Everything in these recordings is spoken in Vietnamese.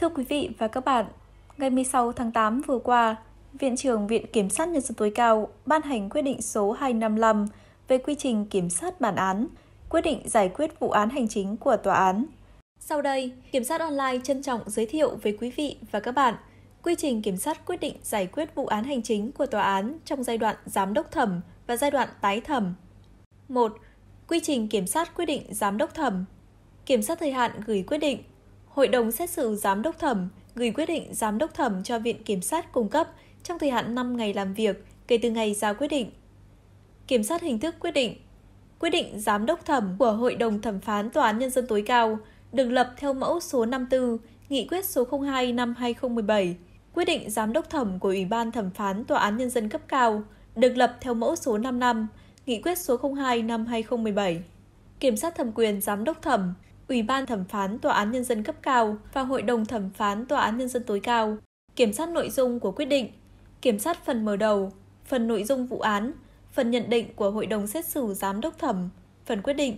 Thưa quý vị và các bạn, ngày 16 tháng 8 vừa qua, Viện trưởng Viện Kiểm sát Nhân dân tối cao ban hành quyết định số 255 về quy trình kiểm sát bản án, quyết định giải quyết vụ án hành chính của tòa án. Sau đây, Kiểm sát Online trân trọng giới thiệu với quý vị và các bạn quy trình kiểm sát quyết định giải quyết vụ án hành chính của tòa án trong giai đoạn giám đốc thẩm và giai đoạn tái thẩm. 1. Quy trình kiểm sát quyết định giám đốc thẩm. Kiểm sát thời hạn gửi quyết định Hội đồng xét xử giám đốc thẩm gửi quyết định giám đốc thẩm cho Viện Kiểm sát cung cấp trong thời hạn 5 ngày làm việc kể từ ngày ra quyết định. Kiểm sát hình thức quyết định Quyết định giám đốc thẩm của Hội đồng Thẩm phán Tòa án Nhân dân tối cao được lập theo mẫu số 54, Nghị quyết số 02 năm 2017. Quyết định giám đốc thẩm của Ủy ban Thẩm phán Tòa án Nhân dân cấp cao được lập theo mẫu số 55, Nghị quyết số 02 năm 2017. Kiểm sát thẩm quyền giám đốc thẩm Ủy ban thẩm phán Tòa án Nhân dân cấp cao và Hội đồng thẩm phán Tòa án Nhân dân tối cao, kiểm sát nội dung của quyết định, kiểm sát phần mở đầu, phần nội dung vụ án, phần nhận định của Hội đồng xét xử giám đốc thẩm, phần quyết định.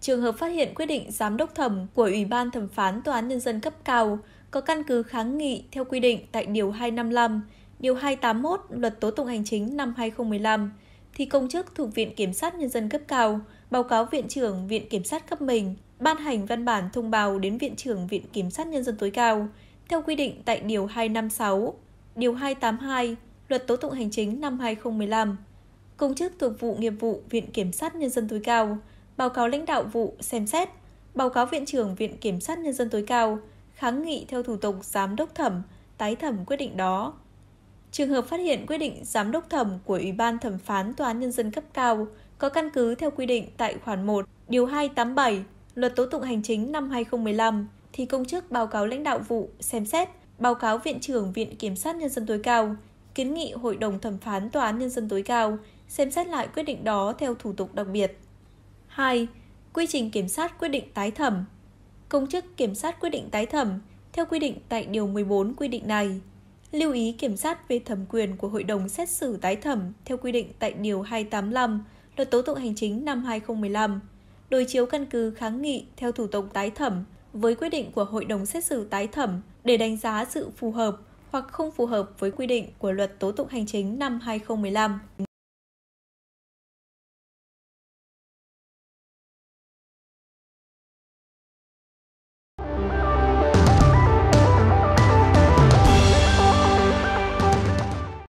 Trường hợp phát hiện quyết định giám đốc thẩm của Ủy ban thẩm phán Tòa án Nhân dân cấp cao có căn cứ kháng nghị theo quy định tại Điều 255, Điều 281 Luật Tố tụng Hành chính năm 2015, thì công chức thuộc Viện Kiểm sát Nhân dân cấp cao báo cáo Viện trưởng Viện Kiểm sát cấp mình – ban hành văn bản thông báo đến Viện trưởng Viện Kiểm sát Nhân dân tối cao, theo quy định tại Điều 256, Điều 282, Luật Tố tụng Hành chính năm 2015. Công chức thuộc vụ nghiệp vụ Viện Kiểm sát Nhân dân tối cao, báo cáo lãnh đạo vụ xem xét, báo cáo Viện trưởng Viện Kiểm sát Nhân dân tối cao, kháng nghị theo thủ tục giám đốc thẩm, tái thẩm quyết định đó. Trường hợp phát hiện quyết định giám đốc thẩm của Ủy ban thẩm phán Tòa án Nhân dân cấp cao có căn cứ theo quy định tại khoản 1, điều 287 Luật tố tụng hành chính năm 2015 thì công chức báo cáo lãnh đạo vụ xem xét, báo cáo Viện trưởng Viện Kiểm sát Nhân dân tối cao, kiến nghị Hội đồng thẩm phán Tòa án Nhân dân tối cao xem xét lại quyết định đó theo thủ tục đặc biệt. 2. Quy trình kiểm sát quyết định tái thẩm Công chức kiểm sát quyết định tái thẩm theo quy định tại Điều 14 quy định này. Lưu ý kiểm sát về thẩm quyền của Hội đồng xét xử tái thẩm theo quy định tại Điều 285 Luật tố tụng hành chính năm 2015 đối chiếu căn cứ kháng nghị theo thủ tục tái thẩm với quyết định của hội đồng xét xử tái thẩm để đánh giá sự phù hợp hoặc không phù hợp với quy định của luật tố tụng hành chính năm 2015.